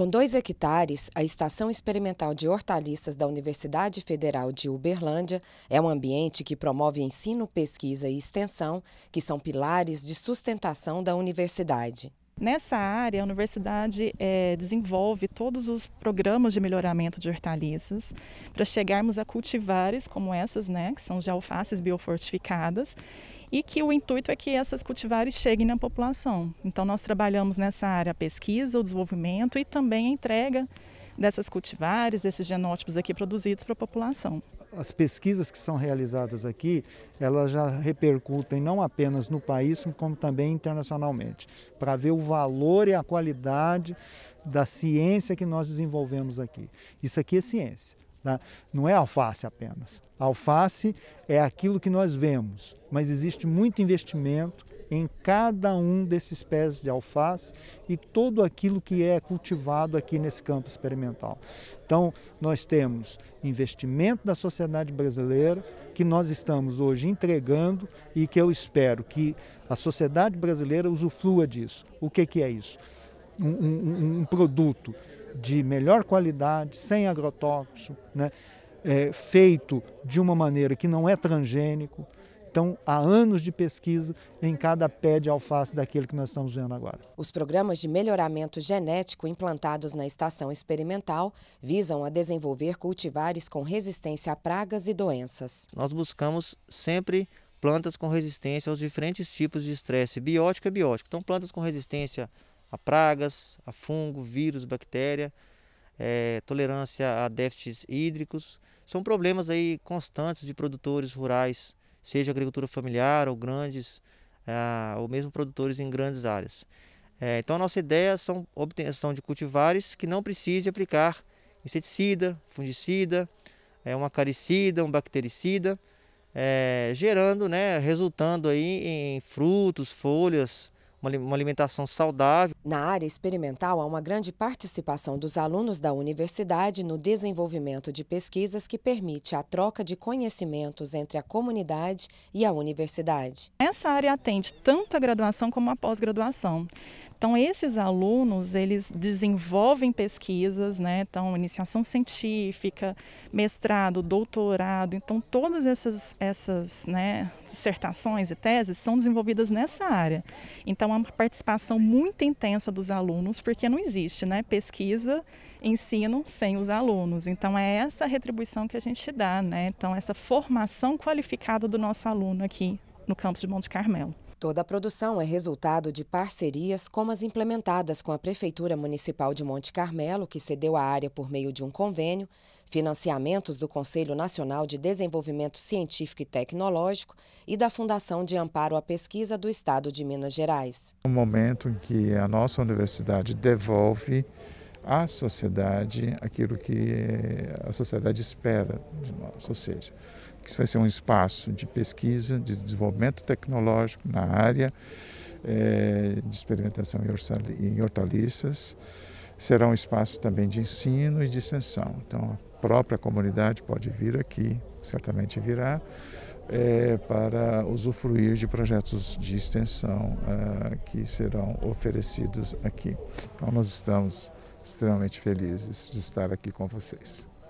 Com dois hectares, a Estação Experimental de Hortaliças da Universidade Federal de Uberlândia é um ambiente que promove ensino, pesquisa e extensão, que são pilares de sustentação da universidade. Nessa área, a universidade é, desenvolve todos os programas de melhoramento de hortaliças para chegarmos a cultivares como essas, né, que são de alfaces biofortificadas, e que o intuito é que essas cultivares cheguem na população. Então, nós trabalhamos nessa área a pesquisa, o desenvolvimento e também a entrega dessas cultivares, desses genótipos aqui produzidos para a população as pesquisas que são realizadas aqui, elas já repercutem não apenas no país, como também internacionalmente, para ver o valor e a qualidade da ciência que nós desenvolvemos aqui. Isso aqui é ciência. Tá? Não é alface apenas. alface é aquilo que nós vemos, mas existe muito investimento em cada um desses pés de alface e todo aquilo que é cultivado aqui nesse campo experimental. Então, nós temos investimento da sociedade brasileira, que nós estamos hoje entregando e que eu espero que a sociedade brasileira usufrua disso. O que, que é isso? Um, um, um produto de melhor qualidade, sem agrotóxico, né? É, feito de uma maneira que não é transgênico, então, há anos de pesquisa em cada pé de alface daquele que nós estamos vendo agora. Os programas de melhoramento genético implantados na estação experimental visam a desenvolver cultivares com resistência a pragas e doenças. Nós buscamos sempre plantas com resistência aos diferentes tipos de estresse biótico e biótico. Então, plantas com resistência a pragas, a fungo, vírus, bactéria, é, tolerância a déficits hídricos. São problemas aí constantes de produtores rurais seja agricultura familiar ou grandes, ah, ou mesmo produtores em grandes áreas. É, então a nossa ideia são obtenção de cultivares que não precise aplicar inseticida, fungicida, é, eh, um acaricida, um bactericida, é, gerando, né, resultando aí em frutos, folhas, uma alimentação saudável. Na área experimental, há uma grande participação dos alunos da universidade no desenvolvimento de pesquisas que permite a troca de conhecimentos entre a comunidade e a universidade. Essa área atende tanto a graduação como a pós-graduação. Então esses alunos, eles desenvolvem pesquisas, né? Então iniciação científica, mestrado, doutorado, então todas essas essas, né, dissertações e teses são desenvolvidas nessa área. Então é uma participação muito intensa dos alunos, porque não existe, né, pesquisa, ensino sem os alunos. Então é essa retribuição que a gente dá, né? Então essa formação qualificada do nosso aluno aqui no campus de Monte Carmelo. Toda a produção é resultado de parcerias como as implementadas com a Prefeitura Municipal de Monte Carmelo, que cedeu a área por meio de um convênio, financiamentos do Conselho Nacional de Desenvolvimento Científico e Tecnológico e da Fundação de Amparo à Pesquisa do Estado de Minas Gerais. Um momento em que a nossa universidade devolve à sociedade aquilo que a sociedade espera de nós, ou seja, que vai ser um espaço de pesquisa, de desenvolvimento tecnológico na área é, de experimentação em hortaliças, será um espaço também de ensino e de extensão. Então, a própria comunidade pode vir aqui, certamente virá, é, para usufruir de projetos de extensão é, que serão oferecidos aqui. Então, nós estamos extremamente felizes de estar aqui com vocês.